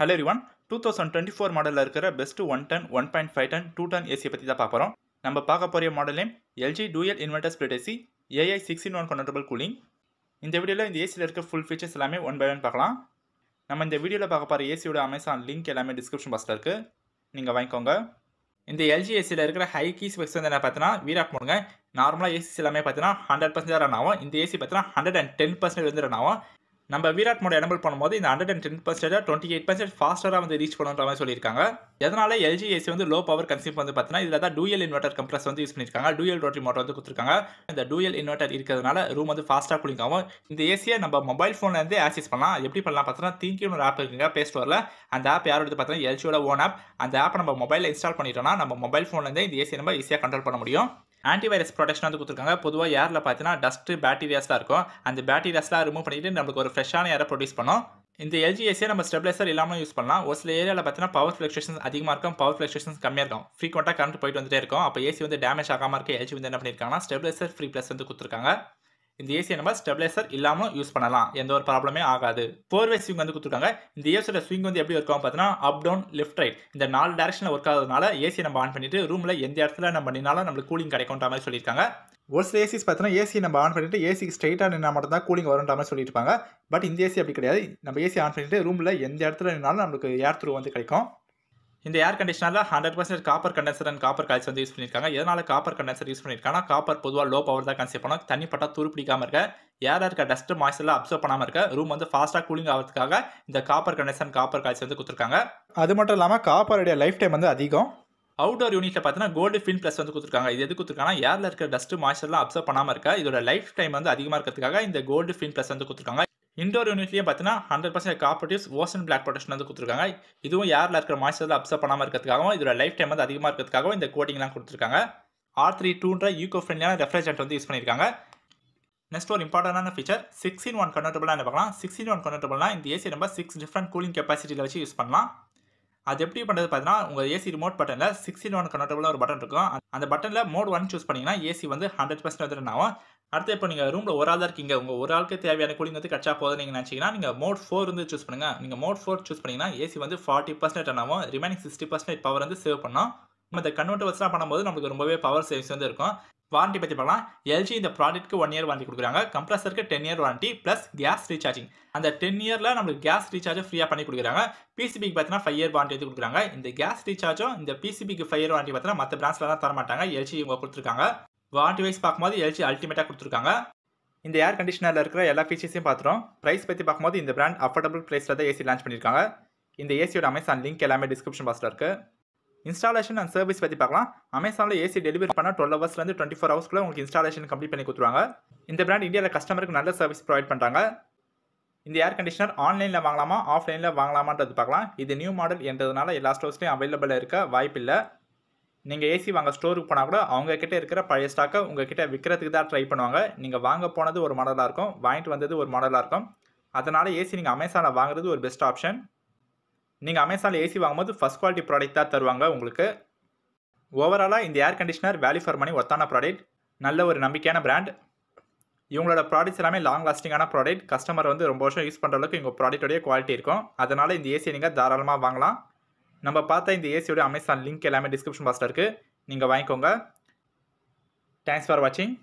hello one two thousand twenty four மாடலில் இருக்கிற best one ton one point five ton two ton ஏசியை பற்றி தான் பார்க்குறோம் நம்ம பார்க்க போகிற model name LG dual inverter split AC AI six in one convertible cooling இந்த வீடியோவில் இந்த ஏசியில் இருக்க ஃபுல் ஃபீச்சர்ஸ் எல்லாமே ஒன் பை ஒன் பார்க்கலாம் நம்ம இந்த வீடியோவில் பார்க்க போகிற ஏசியோட அமேசான் லிங்க் எல்லாமே டிஸ்கிரிப்ஷன் பாக்ஸில் இருக்குது நீங்கள் வாங்கிக்கோங்க இந்த எல்ஜி ஏசியில் இருக்கிற ஹை கீஸ் ஸ்பெக்ஸ் வந்து என்ன பார்த்தீங்கன்னா வீராக் போடுங்க நார்மலாக ஏசிஸ் எல்லாமே பார்த்தீங்கன்னா ஹண்ட்ரட் பர்சன்டேஜ் ரன் ஆகும் இந்த ஏசி பார்த்தீங்கன்னா ஹண்ட்ரட் அண்ட் டென் பர்சன்டேஜ் வந்து ரன் ஆகும் நம்ம விராட் மோடி எனபிள் பண்ணும்போது இந்த hundred and ten percentage twenty eight percent ஃபாஸ்ட்டாக வந்து ரீச் பண்ணுற மாதிரி சொல்லியிருக்காங்க இதனால் எல்ஜி ஏசி வந்து லோ பவர் கன்சியூம் வந்து பார்த்தீங்கன்னா இதில் தான் டூயல் இன்வெர்டர் கம்ப்ரஸ் வந்து யூஸ் பண்ணியிருக்காங்க டூயல் ரோட்டரி மோட்டர் வந்து கொடுத்துருக்காங்க இந்த டூயல் இன்வெர்டர் இருக்கிறதுனால ரூம் வந்து ஃபாஸ்ட்டாக கூலிங் இந்த ஏசியை நம்ம மொபைல் ஃபோன்லேருந்து ஆக்சஸ் பண்ணலாம் எப்படி பண்ணலாம் பார்த்தீங்கன்னா திங்கி ஒரு ஆப் இருக்குங்க ப்ளே ஸ்டோரில் அந்த ஆப் யாரோட பார்த்தீங்கன்னா எல்ஜியோட ஓன் ஆப் அந்த ஆப் நம்ம மொபைலில் இன்ஸ்டால் பண்ணிட்டோம்னா நம்ம மொபைல் ஃபோன்லேருந்து இந்த ஏசியை நம்ம ஈஸியாக கண்ட்ரோல் பண்ண முடியும் ஆன்டிவைரஸ் ப்ரொடெக்ஷன் வந்து கொடுத்துருக்காங்க பொதுவாக ஏரில் பார்த்தீங்கன்னா டஸ்ட்டு பேக்டீரியாஸ்லாம் இருக்கும் அந்த பேக்டீரியாஸ்லாம் ரிமூவ் பண்ணிவிட்டு நம்மளுக்கு ஒரு ஃப்ரெஷ்ஷான ஏரை ப்ரொடியூஸ் பண்ணோம் இந்த எல்ஜிஎஸ்ஏ நம்ம ஸ்டெப்லைசர் இல்லாமல் யூஸ் பண்ணலாம் ஒரு சில ஏரியாவில் பார்த்தீங்கன்னா பவர் ஃப்ளக்ஷேஷன்ஸ் அதிகமாக இருக்கும் பவர் ஃப்ளக்ஷேஷன்ஸ் கம்மியாக இருக்கும் ஃப்ரீக்வெண்ட்டாக கரண்ட் போயிட்டு வந்துட்டே இருக்கும் அப்போ ஏசி வந்து டேமேஜ் ஆகாமல் இருக்க எல்ஜி வந்து என்ன பண்ணியிருக்காங்கன்னா ஸ்டெப்லைசர் ஃப்ரீ ப்ளஸ் வந்து கொடுத்துருக்காங்க இந்த ஏசி நம்ம ஸ்டெபிளைசர் இல்லாமல் யூஸ் பண்ணலாம் எந்த ஒரு ப்ராப்ளமே ஆகாது ஃபோர் வே ஸ்விங் வந்து கொடுத்துருக்காங்க இந்த ஏசியோட ஸ்விங் வந்து எப்படி இருக்கும் பார்த்தீங்கன்னா அப் டவுன் லெஃப்ட் ரைட் இந்த நாலு டேரக்ஷனில் ஒர்க் ஆகுதுனால ஏசியை நம்ம ஆன் பண்ணிட்டு ரூமில் எந்த இடத்துல நம்ம நின்னாலும் நம்மளுக்கு கூலிங் கிடைக்கும்ன்ற மாதிரி சொல்லியிருக்காங்க ஒரு சில ஏசிஸ் பார்த்தீங்கன்னா ஏசி நம்ம ஆன் பண்ணிட்டு ஏசி ஸ்ட்ரைட்டாக நின்னா மட்டும் தான் கூலிங் வரும்ன்ற மாதிரி சொல்லியிருப்பாங்க பட் இந்த ஏசி அப்படி கிடையாது நம்ம ஏசி ஆன் பண்ணிட்டு ரூமில் எந்த இடத்துல நின்னாலும் நம்மளுக்கு ஏர் த்ரூ வந்து கிடைக்கும் இந்த ஏர் கண்டிஷனரில் hundred percent copper condenser and copper காய்ச்சல் வந்து யூஸ் பண்ணியிருக்காங்க எதனால் காப்பர் கண்டென்சர் யூஸ் பண்ணியிருக்காங்கன்னா காப்பர் பொதுவாக லோ பவர் தான் கன்சியூ பண்ணும் தண்ணி பட்டா பிடிக்காமல் இருக்க ஏர் இருக்க டஸ்ட் மாய்ச்சலாம் அப்சர்வ் பண்ணாமல் இருக்க ரூம் வந்து ஃபாஸ்ட்டாக கூலிங் ஆகிறதுக்காக இந்த காப்பர் கண்டென்சர் காப்பர் காய்ச்சல் வந்து கொடுத்துருக்காங்க அது மட்டும் இல்லாமல் காப்பருடைய லைஃப் டைம் வந்து அதிகம் அவுடோர் யூனிட்டில் பார்த்தீங்கன்னா கோல்டு ஃபின் ப்ளஸ் வந்து கொடுத்துருக்காங்க இது எது கொடுத்துருக்காங்கன்னா ஏரில் இருக்கிற டஸ்ட் மாய்ச்சர்லாம் அப்சர்வ் பண்ணாமல் இருக்க இதோட லைஃப் டைம் வந்து அதிகமாக இருக்கிறதுக்காக இந்த கோல்டு ஃபின் ப்ளஸ் வந்து கொடுத்துருக்காங்க இண்டோர் யூனிட்லேயே பார்த்தீங்கன்னா ஹண்ட்ரட் பர்சன்ட் காப்பர்டிவ்ஸ் ஓசன் பிளாக் ப்ரொடக்ஷன் வந்து கொடுத்துருக்காங்க இதுவும் யாரில் இருக்கிற மாய்ச்சல் அப்சர்வ் பண்ணாமல் இருக்கிறதுக்காகவும் இதோட லைஃப் டைம் வந்து அதிகமாக இருக்கிறதுக்காகவும் இந்த கோட்டிங்லாம் கொடுத்துருக்காங்க ஆர் த்ரீ டூன்ற யூகோ ஃப்ரெண்ட்லியான ரெஃப்ரிஜரேட் வந்து யூஸ் பண்ணியிருக்காங்க நெக்ஸ்ட் ஒரு இம்பார்ட்டண்டான ஃபீச்சர் சிக்ஸ் இன் ஒன் கன்வெர்டபுளாக என்ன பார்க்கலாம் சிக்ஸ் இன் ஒன் கன்வெர்டபுள்னா இந்த ஏசி நம்ம சிக்ஸ் டிஃப்ரெண்ட் கூலிங் கெப்பாசிட்டியில் வச்சு யூஸ் பண்ணலாம் அது எப்படி பண்ணுறது பார்த்தீங்கன்னா உங்கள் ஏசி ரிமோட் பட்டனில் சிக்ஸ் இன் ஒன் கன்வெர்டபுளாக ஒரு பட்டன் இருக்கும் அந்த பட்டனில் மோட் ஒன் சூஸ் பண்ணிங்கன்னா ஏசி வந்து ஹண்ட்ரட் பர்சன்ட் வந்து ஆகும் அடுத்து இப்போ நீங்கள் ரூமில் ஒரு ஆள் தான் இருக்கீங்க உங்கள் ஒரு ஆளுக்கு தேவையான கூலிங் வந்து கட்சா போதும் நீங்கள் நினச்சிங்கன்னா நீங்கள் மோட் ஃபோர் வந்து சூஸ் பண்ணுங்கள் நீங்கள் மோட் ஃபோர் சூஸ் பண்ணிங்கன்னா ஏசி வந்து ஃபார்ட்டி பர்சன்ட் ஆனாவும் ரிமைனிங் சிக்ஸ்டி பர்சன்ட் பவர் வந்து சேவ் பண்ணோம் நம்ம இந்த வச்சுலாம் பண்ணும்போது நம்மளுக்கு ரொம்பவே பவர் சேவிங்ஸ் வந்து இருக்கும் வாரண்டி பற்றி பார்க்கலாம் எல்ஜி இந்த ப்ராடக்ட்க்கு ஒன் இயர் வாரண்டி கொடுக்குறாங்க கம்ப்ரஸருக்கு ten year warranty plus gas recharging அந்த டென் இயரில் நம்மளுக்கு கேஸ் ரீசார்ஜும் ஃப்ரீயாக பண்ணி கொடுக்குறாங்க பிசிபிக்கு பார்த்தீங்கன்னா ஃபைவ் இயர் வாரண்டி எடுத்து கொடுக்குறாங்க இந்த கேஸ் ரீசார்ஜும் இந்த பிசிபிக்கு ஃபைவ் இயர் வாரண்டி பார்த்தீங்கன்னா மற்ற பிரான்ச்சில் தான் தர மாட்டாங்க எல்ஜி இவங்க கொடுத்துருக்காங்க வாரண்டி வைஸ் பார்க்கும்போது எல்ஜி அல்டிமேட்டாக கொடுத்துருக்காங்க இந்த ஏர் கண்டிஷனரில் இருக்கிற எல்லா ஃபீச்சர்ஸையும் பார்த்துரும் ப்ரைஸ் பற்றி பார்க்கும்போது இந்த பிராண்ட் அஃபோர்டபுள் ப்ரைஸில் தான் ஏசி லான்ச் பண்ணியிருக்காங்க இந்த ஏசியோட அமேசான் லிங்க் எல்லாமே டிஸ்கிரிப்ஷன் பாக்ஸில் இருக்குது இன்ஸ்டாலேஷன் அண்ட் சர்வீஸ் பற்றி பார்க்கலாம் அமேசானில் ஏசி டெலிவரி பண்ணால் டுவெல் ஹவர்ஸ்லேருந்து டுவெண்ட்டி ஃபோர் ஹவர்ஸ்க்குள்ள உங்களுக்கு இன்ஸ்டாலேஷன் கம்ப்ளீட் பண்ணி கொடுத்துருவாங்க இந்த பிராண்ட் இந்தியாவில் கஸ்டமருக்கு நல்ல சர்வீஸ் ப்ரொவைட் பண்ணுறாங்க இந்த ஏர் கண்டிஷனர் ஆன்லைனில் வாங்கலாமா ஆஃப்லைனில் வாங்கலாமான்றது பார்க்கலாம் இது நியூ மாடல் என்றதுனால எல்லா ஸ்டோர்ஸ்லையும் அவைலபிளாக இருக்க வாய்ப்பில்லை நீங்கள் ஏசி வாங்க ஸ்டோருக்கு போனால் கூட அவங்கக்கிட்ட இருக்கிற பழைய ஸ்டாக்கை உங்ககிட்ட விற்கிறதுக்கு தான் ட்ரை பண்ணுவாங்க நீங்கள் வாங்க போனது ஒரு மாடலாக இருக்கும் வாங்கிட்டு வந்தது ஒரு மாடலாக இருக்கும் அதனால் ஏசி நீங்கள் அமேசானில் வாங்குறது ஒரு பெஸ்ட் ஆப்ஷன் நீங்கள் அமேசானில் ஏசி வாங்கும்போது ஃபஸ்ட் குவாலிட்டி ப்ராடக்ட் தான் தருவாங்க உங்களுக்கு ஓவராலாக இந்த air conditioner value for money ஒர்த்தான ப்ராடக்ட் நல்ல ஒரு நம்பிக்கையான பிராண்ட் இவங்களோட ப்ராடக்ட்ஸ் எல்லாமே லாங் லாஸ்டிங்கான ப்ராடக்ட் கஸ்டமர் வந்து ரொம்ப வருஷம் யூஸ் பண்ணுற அளவுக்கு இவங்க ப்ராடக்ட்டோடைய குவாலிட்டி இருக்கும் அதனால் இந்த ஏசியை நீங்கள் தாராளமாக வாங்கலாம் நம்ம பார்த்தா இந்த ஏசியோட அமேசான் லிங்க் எல்லாமே டிஸ்கிரிப்ஷன் பாக்ஸில் இருக்குது நீங்கள் வாங்கிக்கோங்க தேங்க்ஸ் ஃபார் வாட்சிங்